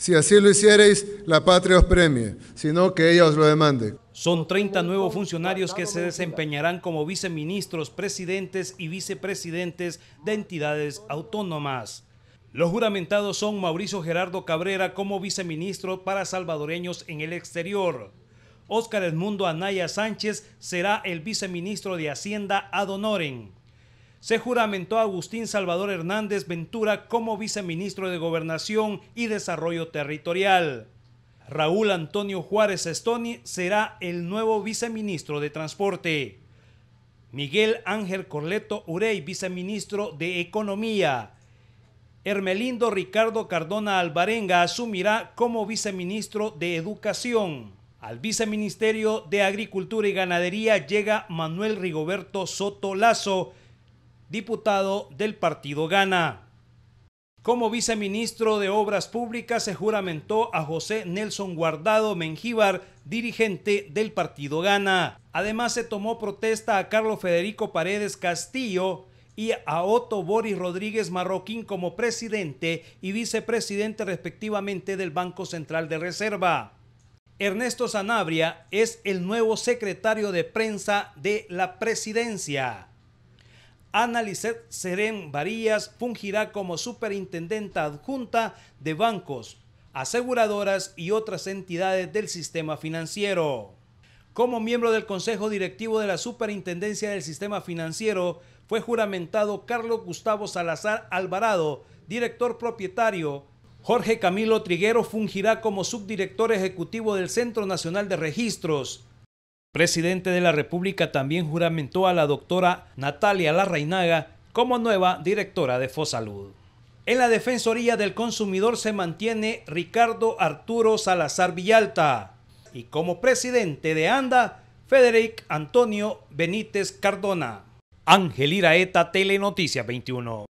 Si así lo hiciereis, la patria os premie, sino que ella os lo demande. Son 30 nuevos funcionarios que se desempeñarán como viceministros, presidentes y vicepresidentes de entidades autónomas. Los juramentados son Mauricio Gerardo Cabrera como viceministro para salvadoreños en el exterior. Óscar Edmundo Anaya Sánchez será el viceministro de Hacienda Adonoren se juramentó Agustín Salvador Hernández Ventura como viceministro de Gobernación y Desarrollo Territorial. Raúl Antonio Juárez Estoni será el nuevo viceministro de Transporte. Miguel Ángel Corleto Urey, viceministro de Economía. Hermelindo Ricardo Cardona Albarenga asumirá como viceministro de Educación. Al viceministerio de Agricultura y Ganadería llega Manuel Rigoberto Soto Lazo, diputado del partido Gana. Como viceministro de Obras Públicas se juramentó a José Nelson Guardado Mengíbar, dirigente del partido Gana. Además se tomó protesta a Carlos Federico Paredes Castillo, y a Otto Boris Rodríguez Marroquín como presidente y vicepresidente respectivamente del Banco Central de Reserva. Ernesto Sanabria es el nuevo secretario de prensa de la presidencia. Ana Lisset Serén Varías fungirá como superintendente adjunta de bancos, aseguradoras y otras entidades del sistema financiero. Como miembro del Consejo Directivo de la Superintendencia del Sistema Financiero, fue juramentado Carlos Gustavo Salazar Alvarado, director propietario. Jorge Camilo Triguero fungirá como subdirector ejecutivo del Centro Nacional de Registros. Presidente de la República también juramentó a la doctora Natalia Larrainaga como nueva directora de Fosalud. En la Defensoría del Consumidor se mantiene Ricardo Arturo Salazar Villalta y como presidente de ANDA, Federic Antonio Benítez Cardona. Ángel Iraeta, Telenoticias 21.